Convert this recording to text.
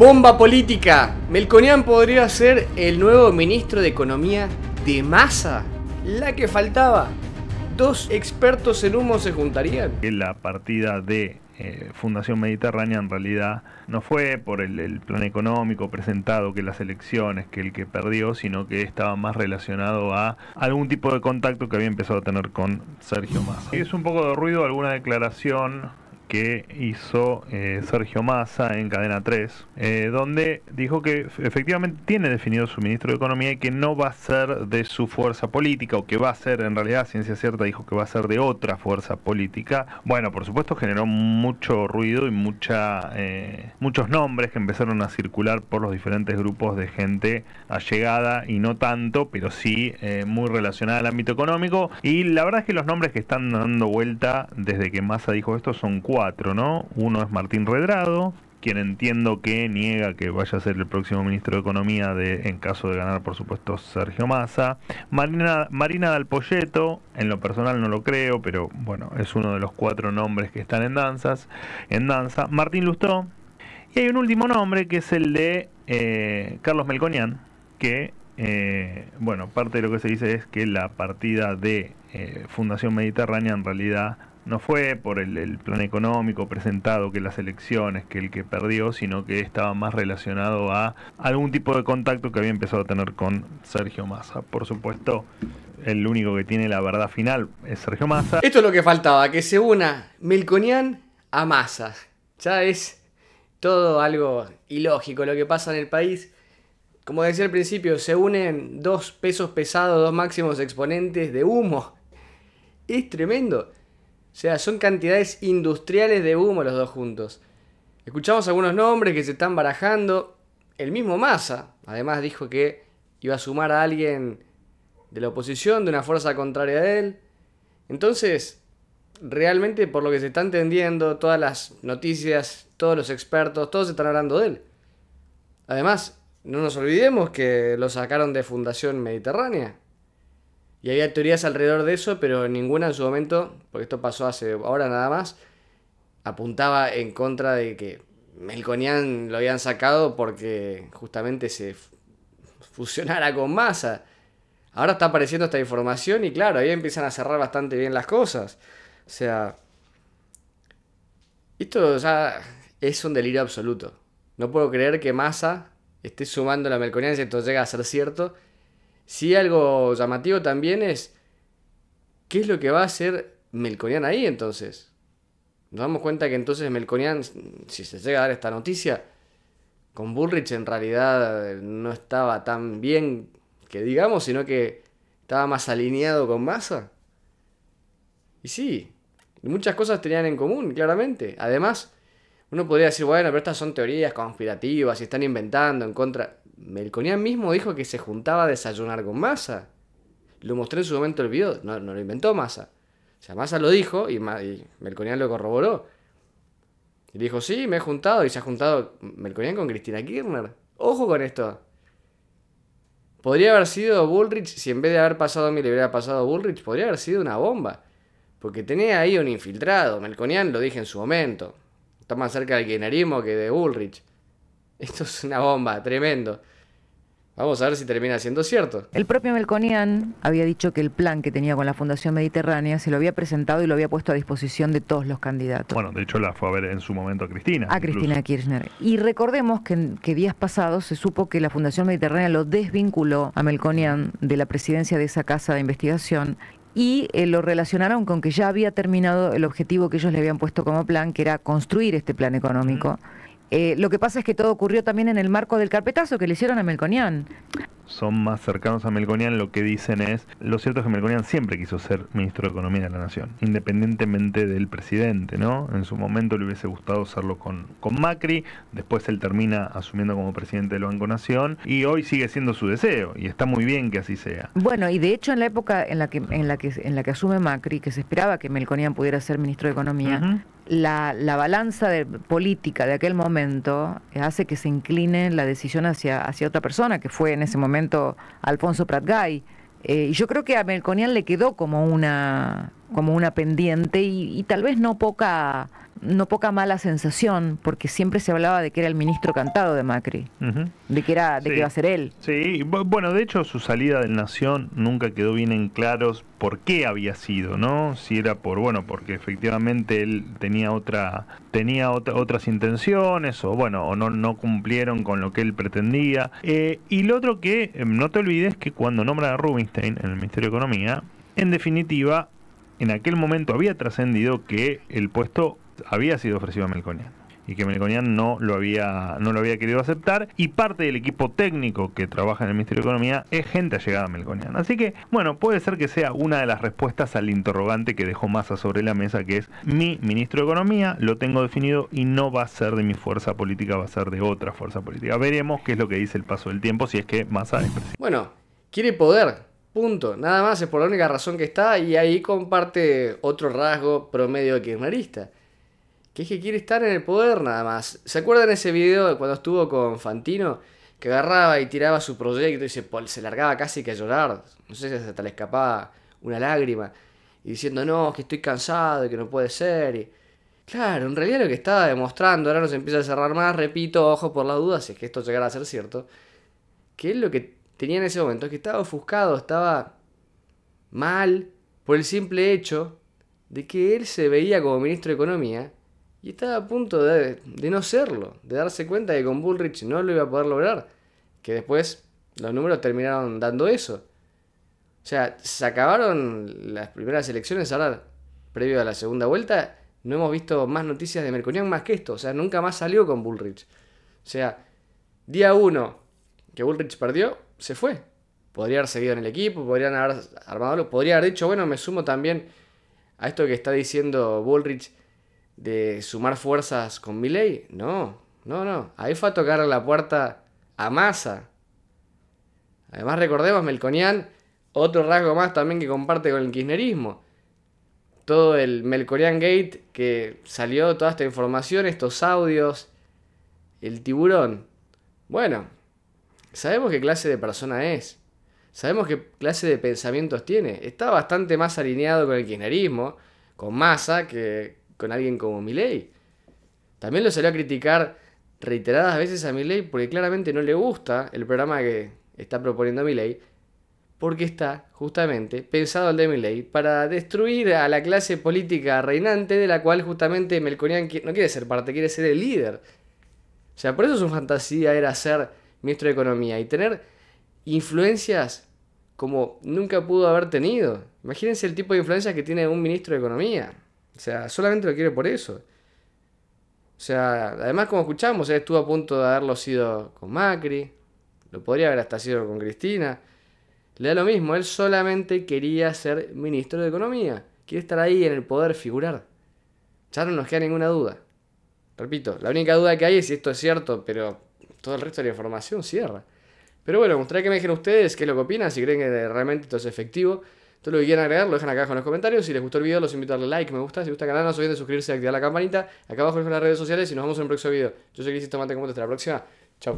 Bomba política. Melconian podría ser el nuevo ministro de Economía de masa. La que faltaba. Dos expertos en humo se juntarían. La partida de eh, Fundación Mediterránea en realidad no fue por el, el, plan económico presentado que las elecciones, que el que perdió, sino que estaba más relacionado a algún tipo de contacto que había empezado a tener con Sergio Massa. Es un poco de ruido alguna declaración que hizo eh, Sergio Massa en Cadena 3, eh, donde dijo que efectivamente tiene definido su ministro de Economía y que no va a ser de su fuerza política, o que va a ser, en realidad, ciencia cierta, dijo que va a ser de otra fuerza política. Bueno, por supuesto generó mucho ruido y mucha, eh, muchos nombres que empezaron a circular por los diferentes grupos de gente allegada y no tanto, pero sí muy relacionada al ámbito económico. Y la verdad es que los nombres que están dando vuelta desde que Massa dijo esto son cuatro uno es Martín Redrado, quien entiendo que niega que vaya a ser el próximo ministro de Economía de, en caso de ganar, por supuesto, Sergio Massa. Marina, Marina Dalpolleto, en lo personal no lo creo, pero bueno, es uno de los cuatro nombres que están en danzas, en danza. Martín Lustó. Y hay un último nombre que es el de eh, Carlos Melconian, que eh, bueno, parte de lo que se dice es que la partida de eh, Fundación Mediterránea en realidad no fue por el, plan económico presentado que las elecciones, que el que perdió, sino que estaba más relacionado a algún tipo de contacto que había empezado a tener con Sergio Massa. Por supuesto, el único que tiene la verdad final es Sergio Massa. Esto es lo que faltaba, que se una Melconian a Massa. Ya es todo algo ilógico lo que pasa en el país. Como decía al principio, se unen dos pesos pesados, dos máximos exponentes de humo. Es tremendo. O sea, son cantidades industriales de humo los dos juntos. Escuchamos algunos nombres que se están barajando. El mismo Massa, además, dijo que iba a sumar a alguien de la oposición, de una fuerza contraria a él. Entonces, realmente por lo que se está entendiendo, todas las noticias, todos los expertos, todos están hablando de él. Además, no nos olvidemos que lo sacaron de Fundación Mediterránea. Y había teorías alrededor de eso, pero ninguna en su momento, porque esto pasó hace ahora nada más, apuntaba en contra de que Melconian lo habían sacado porque justamente se fusionara con Massa. Ahora está apareciendo esta información y claro, ahí empiezan a cerrar bastante bien las cosas. O sea, esto ya es un delirio absoluto. No puedo creer que Massa esté sumando la Melconian si esto llega a ser cierto si algo llamativo también es qué es lo que va a hacer Melconian ahí entonces. Nos damos cuenta que entonces Melconian, si se llega a dar esta noticia, con Bullrich en realidad eh, no estaba tan bien que digamos, sino que estaba más alineado con Massa. Y sí, muchas cosas tenían en común, claramente. Además, uno podría decir, bueno, pero estas son teorías conspirativas y están inventando en contra. Melconian mismo dijo que se juntaba a desayunar con Massa. Lo mostré en su momento el video, no, lo inventó Massa. O sea, Massa lo dijo y, Melconian lo corroboró. Y dijo, sí, me he juntado y se ha juntado Melconian con Cristina Kirchner. Ojo con esto. Podría haber sido Bullrich, si en vez de haber pasado a mí le hubiera pasado a Bullrich, podría haber sido una bomba. Porque tenía ahí un infiltrado. Melconian lo dije en su momento. Está más cerca del kirchnerismo que de Bullrich. Esto es una bomba, tremendo. Vamos a ver si termina siendo cierto. El propio Melconian había dicho que el plan que tenía con la Fundación Mediterránea se lo había presentado y lo había puesto a disposición de todos los candidatos. Bueno, de hecho la fue a ver en su momento a Cristina. A Cristina Kirchner. Y recordemos que, días pasados se supo que la Fundación Mediterránea lo desvinculó a Melconian de la presidencia de esa casa de investigación y eh, lo relacionaron con que ya había terminado el objetivo que ellos le habían puesto como plan, que era construir este plan económico. Mm. Eh, lo que pasa es que todo ocurrió también en el marco del carpetazo que le hicieron a Melconian. Son más cercanos a Melconian, lo que dicen es, lo cierto es que Melconian siempre quiso ser ministro de Economía de la Nación, independientemente del presidente, ¿no? En su momento le hubiese gustado hacerlo con, con Macri, después él termina asumiendo como presidente del Banco Nación y hoy sigue siendo su deseo y está muy bien que así sea. Bueno, y de hecho en la época en la que, en la que, en la que asume Macri, que se esperaba que Melconian pudiera ser ministro de Economía, la, la balanza de, política de aquel momento hace que se incline la decisión hacia, hacia otra persona, que fue en ese momento Alfonso Pratgay. Eh, y yo creo que a Melconian le quedó como una, como una pendiente y tal vez no poca no poca mala sensación, porque siempre se hablaba de que era el ministro cantado de Macri, de que era, de que iba a ser él. Sí, bueno, de hecho su salida del Nación nunca quedó bien en claros por qué había sido, ¿no? Si era por, bueno, porque efectivamente él tenía otra, tenía otras intenciones, o bueno, o no, no cumplieron con lo que él pretendía. Eh, y lo otro que em, no te olvides que cuando nombra a Rubinstein en el Ministerio de Economía, en definitiva, en aquel momento había trascendido que el puesto había sido ofrecido a Melconian y que Melconian no lo había no lo había querido aceptar y parte del equipo técnico que trabaja en el Ministerio de Economía es gente allegada a Melconian. Así que, bueno, puede ser que sea una de las respuestas al interrogante que dejó Massa sobre la mesa que es mi ministro de Economía, lo tengo definido y no va a ser de mi fuerza política, va a ser de otra fuerza política. Veremos qué es lo que dice el paso del tiempo si es que Massa Bueno, quiere poder, Punto. Nada más es por la única razón que está y ahí comparte otro rasgo promedio kirchnerista que es que quiere estar en el poder nada más. ¿Se acuerdan ese video cuando estuvo con Fantino? Que agarraba y tiraba su proyecto y se, se largaba casi que a llorar. No sé si hasta le escapaba una lágrima. Y diciendo, no, que estoy cansado y que no puede ser. Y... Claro, en realidad lo que estaba demostrando, ahora nos empieza a cerrar más, repito, ojo por las dudas, si es que esto llegara a ser cierto, que él lo que tenía en ese momento es que estaba ofuscado, estaba mal, por el simple hecho de que él se veía como ministro de Economía y estaba a punto de, no serlo, de darse cuenta que con Bullrich no lo iba a poder lograr. Que después los números terminaron dando eso. O sea, se acabaron las primeras elecciones, ahora, previo a la segunda vuelta, no hemos visto más noticias de Merconian más que esto. O sea, nunca más salió con Bullrich. O sea, día uno que Bullrich perdió, se fue. Podría haber seguido en el equipo, podrían haber armado, podría haber dicho, bueno, me sumo también a esto que está diciendo Bullrich de sumar fuerzas con Milei. No, no, no. Ahí fue a tocar la puerta a Massa. Además recordemos, Melconian, otro rasgo más también que comparte con el kirchnerismo. Todo el Melconian Gate que salió, toda esta información, estos audios, el tiburón. Bueno, sabemos qué clase de persona es. Sabemos qué clase de pensamientos tiene. Está bastante más alineado con el kirchnerismo, con Massa, que, con alguien como Milei. También lo salió a criticar reiteradas veces a Milei porque claramente no le gusta el programa que está proponiendo Milei, porque está justamente pensado el de Milei para destruir a la clase política reinante de la cual justamente Melconian no quiere ser parte, quiere ser el líder. O sea, por eso su fantasía era ser ministro de Economía y tener influencias como nunca pudo haber tenido. Imagínense el tipo de influencias que tiene un ministro de Economía. O sea, solamente lo quiere por eso. O sea, además como escuchamos, él eh, estuvo a punto de haberlo sido con Macri, lo podría haber hasta sido con Cristina. Le da lo mismo, él solamente quería ser ministro de Economía, quiere estar ahí en el poder figurar. Ya no nos queda ninguna duda. Repito, la única duda que hay es si esto es cierto, pero todo el resto de la información cierra. Pero bueno, me gustaría que me dejen ustedes qué es lo que opinan, si creen que realmente esto es efectivo. Todo lo que quieran agregar lo dejan acá abajo en los comentarios. Si les gustó el video, los invito a darle like, me gusta. Si gusta el canal, no se olviden de suscribirse y activar la campanita. Acá abajo en las redes sociales y nos vemos en el próximo video. Yo soy Cris Tomate, como hasta la próxima.